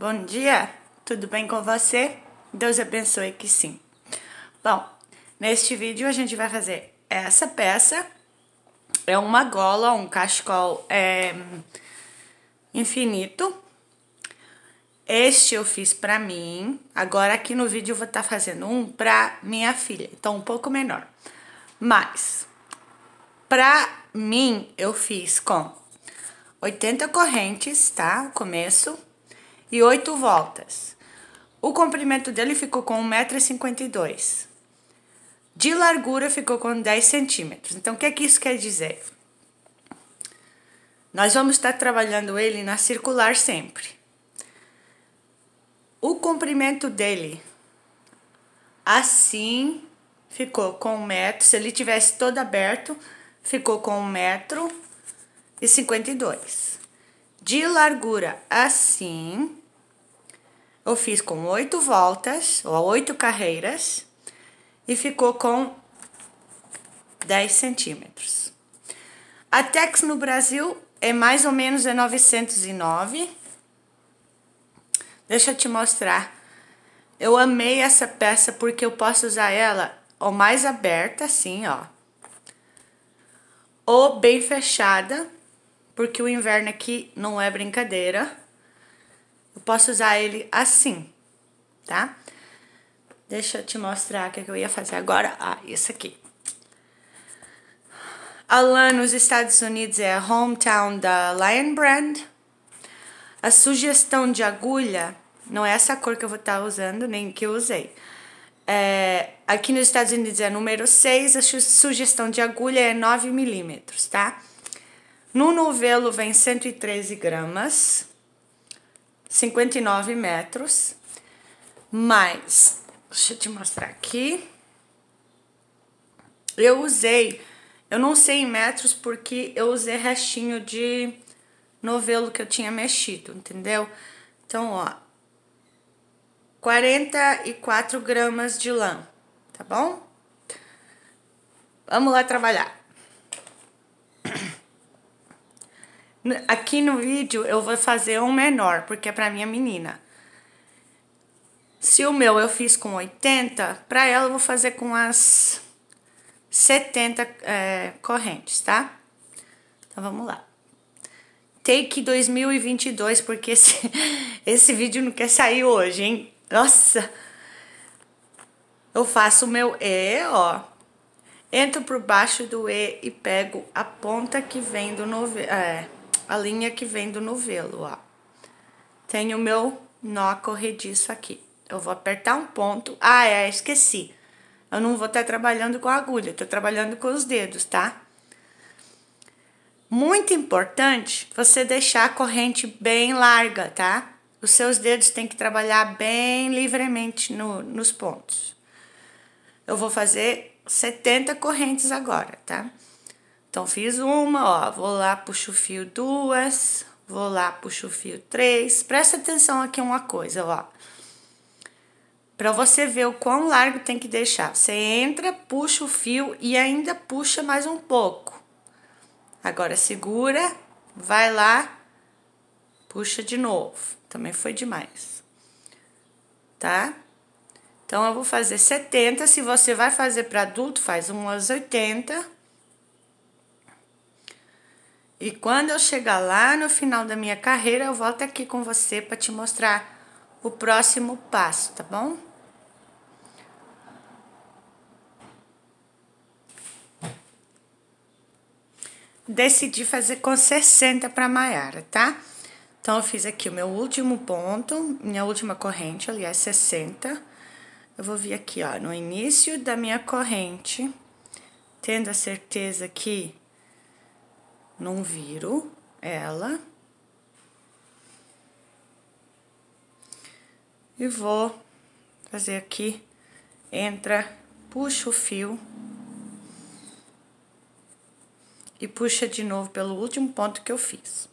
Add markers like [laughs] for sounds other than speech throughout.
Bom dia, tudo bem com você? Deus abençoe que sim. Bom, neste vídeo a gente vai fazer essa peça. É uma gola, um cachecol é, infinito. Este eu fiz pra mim. Agora aqui no vídeo eu vou estar tá fazendo um pra minha filha, então um pouco menor. Mas, pra mim eu fiz com 80 correntes, tá? O começo e 8 voltas. O comprimento dele ficou com 1,52m. De largura ficou com 10 centímetros. Então, o que, é que isso quer dizer? Nós vamos estar trabalhando ele na circular sempre. O comprimento dele, assim, ficou com um metro. Se ele tivesse todo aberto, ficou com um metro e 52. De largura, assim, eu fiz com oito voltas, ou oito carreiras, e ficou com 10 centímetros. A Tex no Brasil é mais ou menos é 909. Deixa eu te mostrar. Eu amei essa peça porque eu posso usar ela ou mais aberta, assim, ó. Ou bem fechada, porque o inverno aqui não é brincadeira. Eu posso usar ele assim, tá? Deixa eu te mostrar o que é eu ia fazer agora. Ah, isso aqui. A lã nos Estados Unidos é a hometown da Lion Brand. A sugestão de agulha não é essa cor que eu vou estar usando, nem que eu usei. É, aqui nos Estados Unidos é número 6, a sugestão de agulha é 9 milímetros, tá? No novelo vem 113 gramas. 59 metros, mas deixa eu te mostrar aqui, eu usei, eu não sei em metros porque eu usei restinho de novelo que eu tinha mexido, entendeu? Então, ó, 44 gramas de lã, tá bom? Vamos lá trabalhar. Aqui no vídeo eu vou fazer um menor, porque é pra minha menina. Se o meu eu fiz com 80, pra ela eu vou fazer com as 70 é, correntes, tá? Então vamos lá. Take 2022, porque esse, [laughs] esse vídeo não quer sair hoje, hein? Nossa! Eu faço o meu E, ó. Entro por baixo do E e pego a ponta que vem do novelo. É, a linha que vem do novelo, ó. Tem o meu nó corrediço aqui. Eu vou apertar um ponto. Ah, é, esqueci. Eu não vou estar trabalhando com a agulha, estou trabalhando com os dedos, tá? Muito importante você deixar a corrente bem larga, tá? Os seus dedos têm que trabalhar bem livremente no, nos pontos. Eu vou fazer 70 correntes agora, tá? Então, fiz uma, ó, vou lá, puxo o fio duas, vou lá, puxo o fio três. Presta atenção aqui uma coisa, ó. Pra você ver o quão largo tem que deixar. Você entra, puxa o fio e ainda puxa mais um pouco. Agora, segura, vai lá, puxa de novo. Também foi demais. Tá? Então, eu vou fazer 70. Se você vai fazer para adulto, faz umas 80. E quando eu chegar lá no final da minha carreira, eu volto aqui com você para te mostrar o próximo passo, tá bom? Decidi fazer com 60 para Maiara, tá? Então, eu fiz aqui o meu último ponto, minha última corrente, aliás, 60. Eu vou vir aqui, ó, no início da minha corrente, tendo a certeza que não viro ela. E vou fazer aqui, entra, puxa o fio. E puxa de novo pelo último ponto que eu fiz.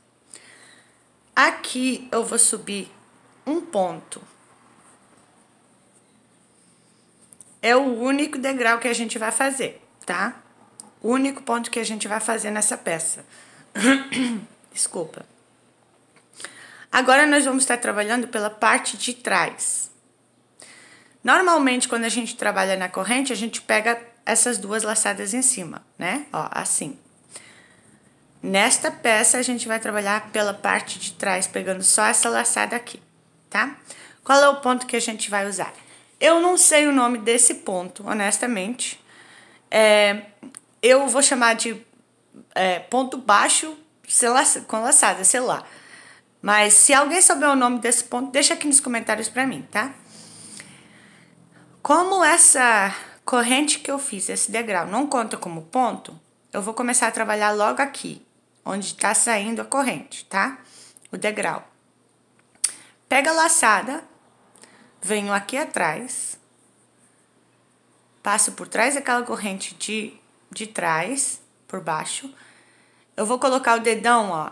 Aqui eu vou subir um ponto. É o único degrau que a gente vai fazer, tá? o único ponto que a gente vai fazer nessa peça. [coughs] Desculpa. Agora nós vamos estar trabalhando pela parte de trás. Normalmente, quando a gente trabalha na corrente, a gente pega essas duas laçadas em cima, né? Ó, assim. Nesta peça, a gente vai trabalhar pela parte de trás, pegando só essa laçada aqui, tá? Qual é o ponto que a gente vai usar? Eu não sei o nome desse ponto, honestamente. É, eu vou chamar de é, ponto baixo com laçada, sei lá. Mas se alguém souber o nome desse ponto, deixa aqui nos comentários para mim, tá? Como essa corrente que eu fiz, esse degrau, não conta como ponto, eu vou começar a trabalhar logo aqui, onde está saindo a corrente, tá? O degrau. Pega a laçada, venho aqui atrás, passo por trás daquela corrente de de trás, por baixo. Eu vou colocar o dedão, ó,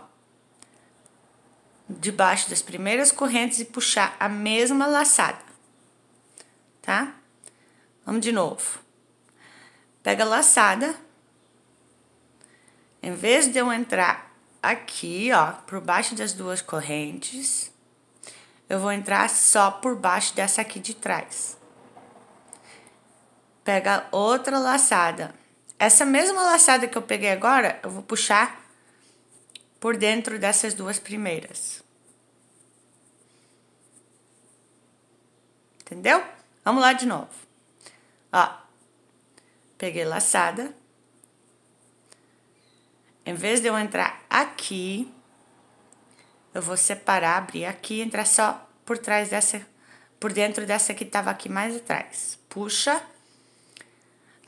debaixo das primeiras correntes e puxar a mesma laçada, tá? Vamos de novo. Pega a laçada. Em vez de eu entrar aqui, ó, por baixo das duas correntes, eu vou entrar só por baixo dessa aqui de trás. Pega outra laçada. Essa mesma laçada que eu peguei agora, eu vou puxar por dentro dessas duas primeiras. Entendeu? Vamos lá de novo. Ó, peguei laçada. Em vez de eu entrar aqui, eu vou separar, abrir aqui e entrar só por trás dessa, por dentro dessa que tava aqui mais atrás. Puxa.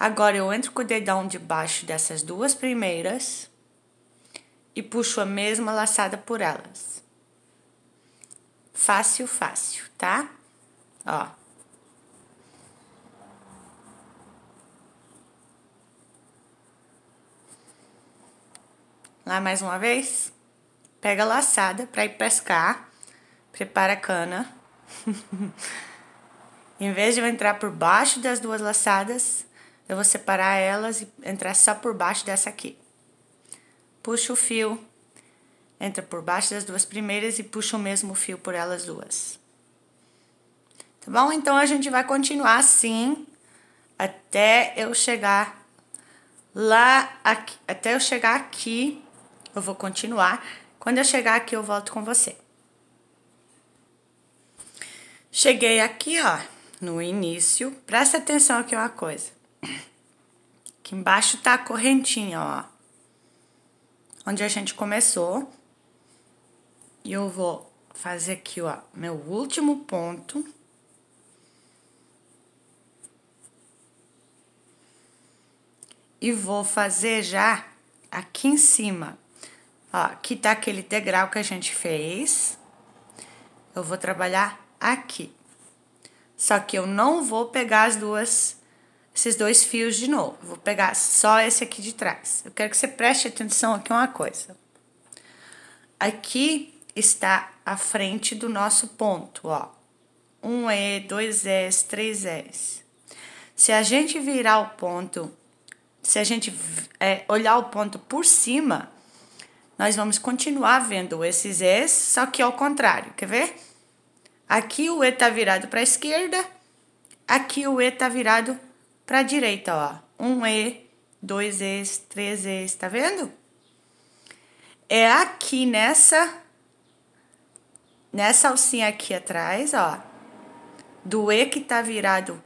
Agora eu entro com o dedão debaixo dessas duas primeiras e puxo a mesma laçada por elas. Fácil, fácil, tá? Ó. Lá mais uma vez. Pega a laçada para ir pescar. Prepara a cana. [laughs] em vez de eu entrar por baixo das duas laçadas, eu vou separar elas e entrar só por baixo dessa aqui. Puxo o fio, entra por baixo das duas primeiras e puxo o mesmo fio por elas duas. Tá bom? Então, a gente vai continuar assim até eu chegar lá, aqui, até eu chegar aqui, eu vou continuar. Quando eu chegar aqui, eu volto com você. Cheguei aqui, ó, no início. Presta atenção aqui uma coisa. Aqui embaixo tá a correntinha, ó. Onde a gente começou. E eu vou fazer aqui, ó, meu último ponto. E vou fazer já aqui em cima. Ó, aqui tá aquele degrau que a gente fez. Eu vou trabalhar aqui. Só que eu não vou pegar as duas esses dois fios de novo. Vou pegar só esse aqui de trás. Eu quero que você preste atenção aqui uma coisa. Aqui está a frente do nosso ponto, ó. Um E, dois S, três S. Se a gente virar o ponto, se a gente é, olhar o ponto por cima, nós vamos continuar vendo esses S, só que ao contrário, quer ver? Aqui o E está virado para a esquerda, aqui o E está virado para a direita, ó. Um E, dois E's, três E's, tá vendo? É aqui nessa, nessa alcinha aqui atrás, ó, do E que tá virado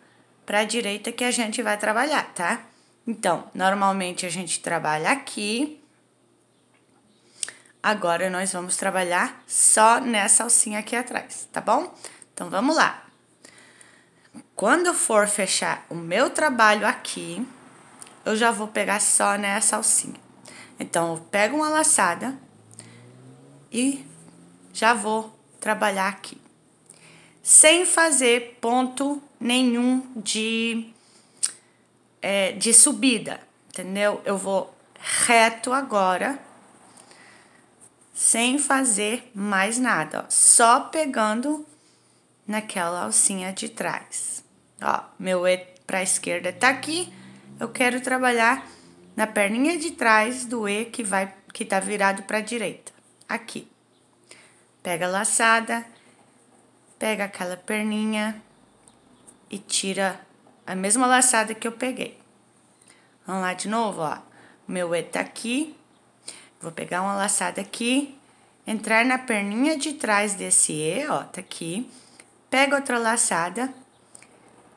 para a direita que a gente vai trabalhar, tá? Então, normalmente a gente trabalha aqui. Agora nós vamos trabalhar só nessa alcinha aqui atrás, tá bom? Então vamos lá. Quando eu for fechar o meu trabalho aqui, eu já vou pegar só nessa né, alcinha. Então, eu pego uma laçada e já vou trabalhar aqui. Sem fazer ponto nenhum de, é, de subida, entendeu? Eu vou reto agora, sem fazer mais nada, ó, só pegando naquela alcinha de trás. Ó, meu E para a esquerda tá aqui. Eu quero trabalhar na perninha de trás do E que vai que tá virado para a direita. Aqui. Pega a laçada, pega aquela perninha e tira a mesma laçada que eu peguei. Vamos lá de novo, ó. Meu E tá aqui. Vou pegar uma laçada aqui, entrar na perninha de trás desse E, ó, tá aqui. Pega outra laçada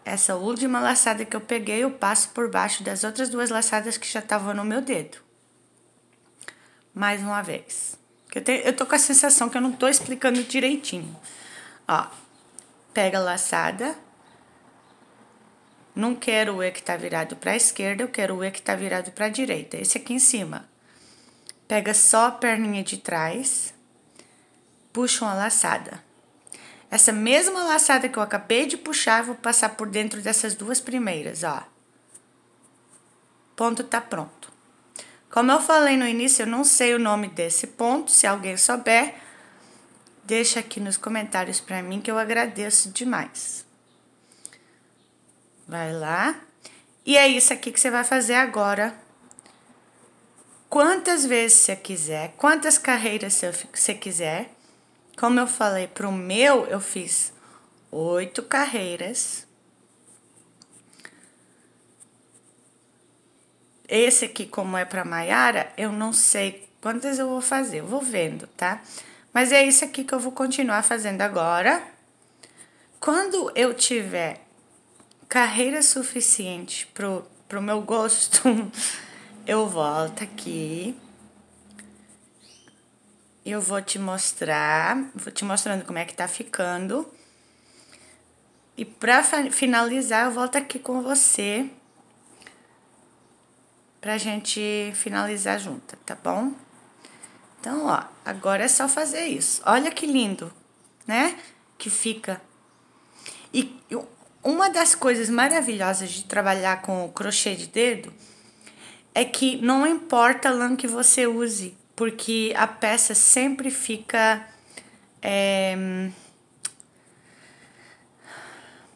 essa última laçada que eu peguei, eu passo por baixo das outras duas laçadas que já estavam no meu dedo. Mais uma vez. Eu, tenho, eu tô com a sensação que eu não tô explicando direitinho. Ó, pega a laçada. Não quero o E que tá virado para a esquerda, eu quero o E que tá virado para a direita. Esse aqui em cima. Pega só a perninha de trás, puxa uma laçada. Essa mesma laçada que eu acabei de puxar, eu vou passar por dentro dessas duas primeiras, ó. Ponto tá pronto. Como eu falei no início, eu não sei o nome desse ponto, se alguém souber, deixa aqui nos comentários para mim que eu agradeço demais. Vai lá. E é isso aqui que você vai fazer agora. Quantas vezes você quiser, quantas carreiras você quiser, como eu falei, para o meu eu fiz oito carreiras. Esse aqui, como é para Maiara, eu não sei quantas eu vou fazer, eu vou vendo, tá? Mas é isso aqui que eu vou continuar fazendo agora. Quando eu tiver carreira suficiente pro, pro meu gosto, [laughs] eu volto aqui eu vou te mostrar, vou te mostrando como é que tá ficando. E pra finalizar, eu volto aqui com você pra gente finalizar junta, tá bom? Então, ó, agora é só fazer isso. Olha que lindo, né? Que fica. E uma das coisas maravilhosas de trabalhar com o crochê de dedo é que não importa a lã que você use, porque a peça sempre fica. É,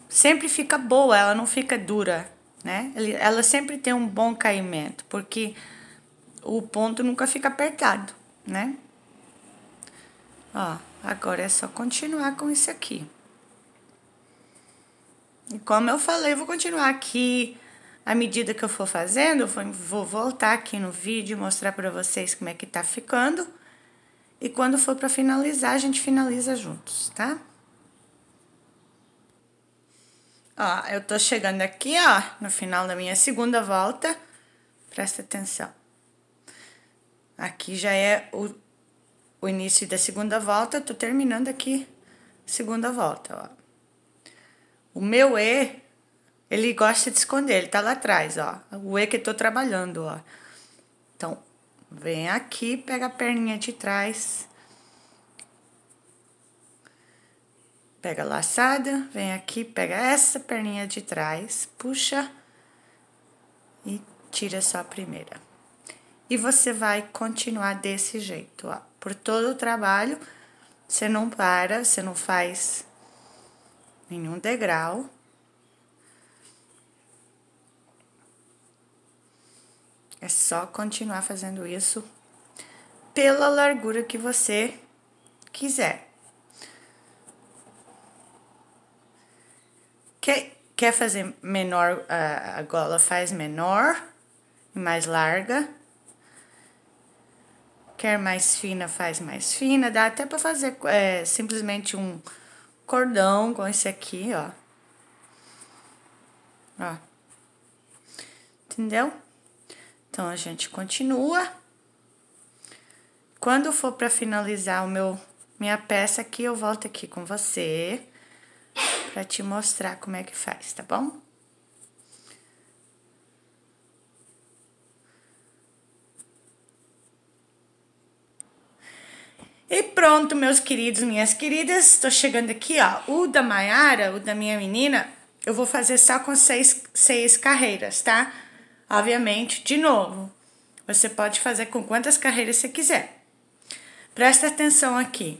sempre fica boa, ela não fica dura, né? Ela sempre tem um bom caimento, porque o ponto nunca fica apertado, né? Ó, agora é só continuar com isso aqui. E como eu falei, eu vou continuar aqui à medida que eu for fazendo, eu vou voltar aqui no vídeo mostrar para vocês como é que tá ficando. E quando for para finalizar, a gente finaliza juntos, tá? Ó, eu tô chegando aqui, ó, no final da minha segunda volta. Presta atenção. Aqui já é o, o início da segunda volta, tô terminando aqui segunda volta, ó. O meu E ele gosta de esconder, ele tá lá atrás, ó. O E que eu tô trabalhando, ó. Então, vem aqui, pega a perninha de trás. Pega a laçada, vem aqui, pega essa perninha de trás, puxa e tira só a primeira. E você vai continuar desse jeito, ó. Por todo o trabalho, você não para, você não faz nenhum degrau. É só continuar fazendo isso pela largura que você quiser. Quer, quer fazer menor, a gola faz menor e mais larga. Quer mais fina, faz mais fina. Dá até para fazer é, simplesmente um cordão com esse aqui, ó. Ó. Entendeu? Então a gente continua. Quando for para finalizar o meu minha peça aqui, eu volto aqui com você para te mostrar como é que faz, tá bom? E pronto, meus queridos, minhas queridas, estou chegando aqui, ó, o da Maiara, o da minha menina, eu vou fazer só com seis, seis carreiras, tá? Obviamente, de novo, você pode fazer com quantas carreiras você quiser. Presta atenção aqui.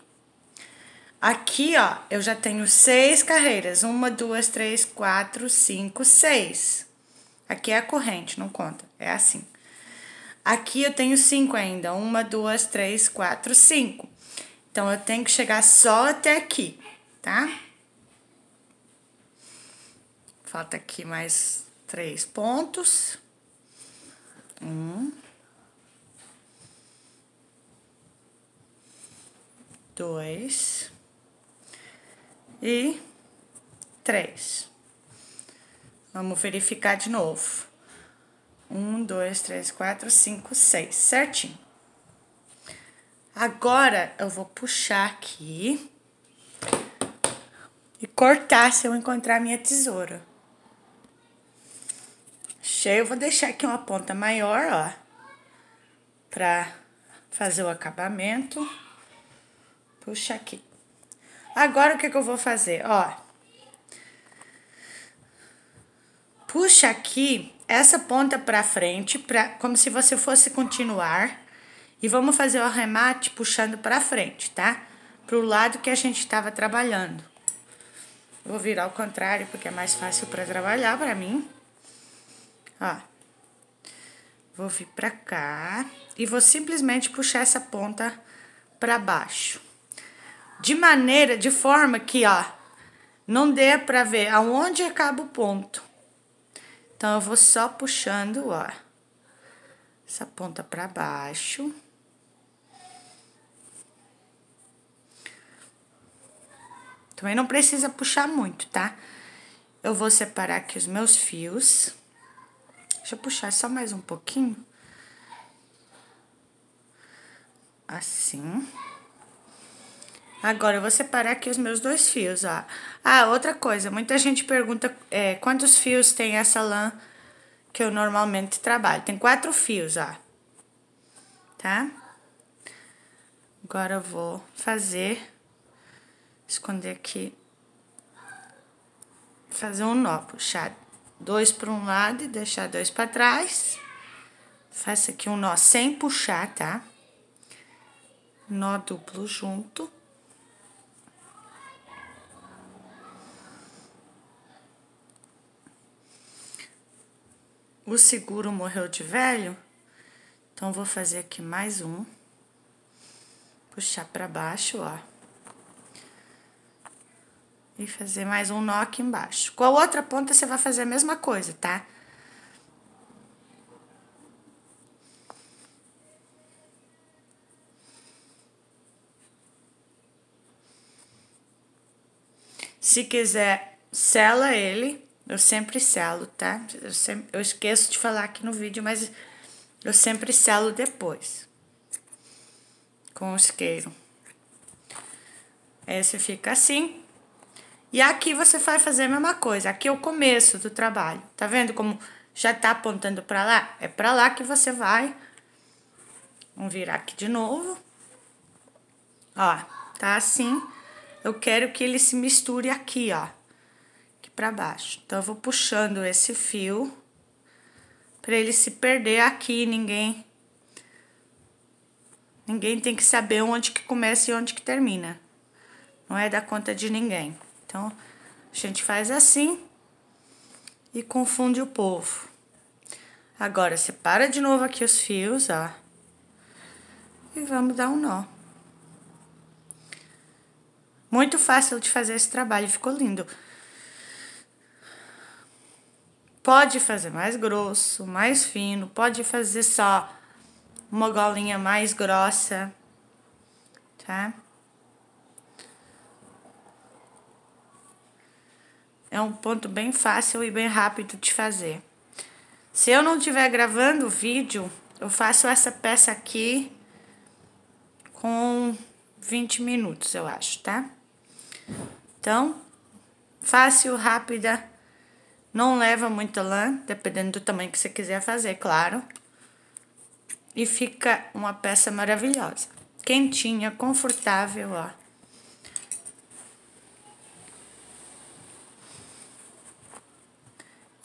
Aqui, ó, eu já tenho seis carreiras. Uma, duas, três, quatro, cinco, seis. Aqui é a corrente, não conta. É assim. Aqui eu tenho cinco ainda. Uma, duas, três, quatro, cinco. Então, eu tenho que chegar só até aqui, tá? Falta aqui mais três pontos. Um. Dois. E três. Vamos verificar de novo. Um, dois, três, quatro, cinco, seis. Certinho. Agora, eu vou puxar aqui e cortar se eu encontrar minha tesoura. Cheio, Eu vou deixar aqui uma ponta maior, ó, pra fazer o acabamento. Puxa aqui. Agora, o que que eu vou fazer? Ó, puxa aqui essa ponta pra frente, pra, como se você fosse continuar. E vamos fazer o arremate puxando pra frente, tá? Pro lado que a gente estava trabalhando. Vou virar ao contrário, porque é mais fácil para trabalhar para mim. Ó. Vou vir pra cá e vou simplesmente puxar essa ponta pra baixo. De maneira, de forma que, ó, não dê pra ver aonde acaba o ponto. Então, eu vou só puxando, ó, essa ponta pra baixo. Também não precisa puxar muito, tá? Eu vou separar aqui os meus fios. Deixa eu puxar só mais um pouquinho. Assim. Agora, eu vou separar aqui os meus dois fios, ó. Ah, outra coisa, muita gente pergunta é, quantos fios tem essa lã que eu normalmente trabalho. Tem quatro fios, ó. Tá? Agora eu vou fazer, esconder aqui, fazer um nó puxado dois para um lado e deixar dois para trás. Faça aqui um nó sem puxar, tá? Nó duplo junto. O seguro morreu de velho, então vou fazer aqui mais um. Puxar para baixo, ó. E fazer mais um nó aqui embaixo. Com a outra ponta, você vai fazer a mesma coisa, tá? Se quiser, sela ele. Eu sempre selo, tá? Eu, sempre, eu esqueço de falar aqui no vídeo, mas eu sempre selo depois. Com o isqueiro. Esse fica assim. E aqui você vai fazer a mesma coisa. Aqui é o começo do trabalho. Tá vendo como já tá apontando para lá? É para lá que você vai. Vamos virar aqui de novo. Ó, tá assim. Eu quero que ele se misture aqui, ó. Aqui para baixo. Então, eu vou puxando esse fio para ele se perder aqui, ninguém Ninguém tem que saber onde que começa e onde que termina. Não é da conta de ninguém. Então, a gente faz assim e confunde o povo. Agora, separa de novo aqui os fios, ó. E vamos dar um nó. Muito fácil de fazer esse trabalho, ficou lindo. Pode fazer mais grosso, mais fino, pode fazer só uma golinha mais grossa, tá? É um ponto bem fácil e bem rápido de fazer. Se eu não estiver gravando o vídeo, eu faço essa peça aqui com 20 minutos, eu acho, tá? Então, fácil, rápida, não leva muita lã, dependendo do tamanho que você quiser fazer, claro. E fica uma peça maravilhosa. Quentinha, confortável, ó.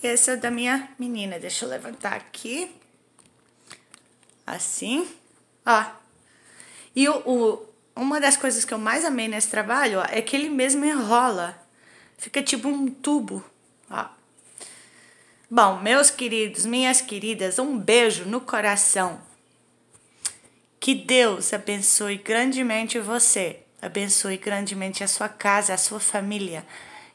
Essa é da minha menina. Deixa eu levantar aqui. Assim. Ó. E o, o uma das coisas que eu mais amei nesse trabalho ó, é que ele mesmo enrola. Fica tipo um tubo. Ó. Bom, meus queridos, minhas queridas, um beijo no coração. Que Deus abençoe grandemente você, abençoe grandemente a sua casa, a sua família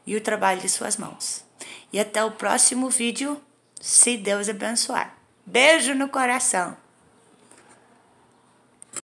e o trabalho de suas mãos. E até o próximo vídeo, se Deus abençoar. Beijo no coração!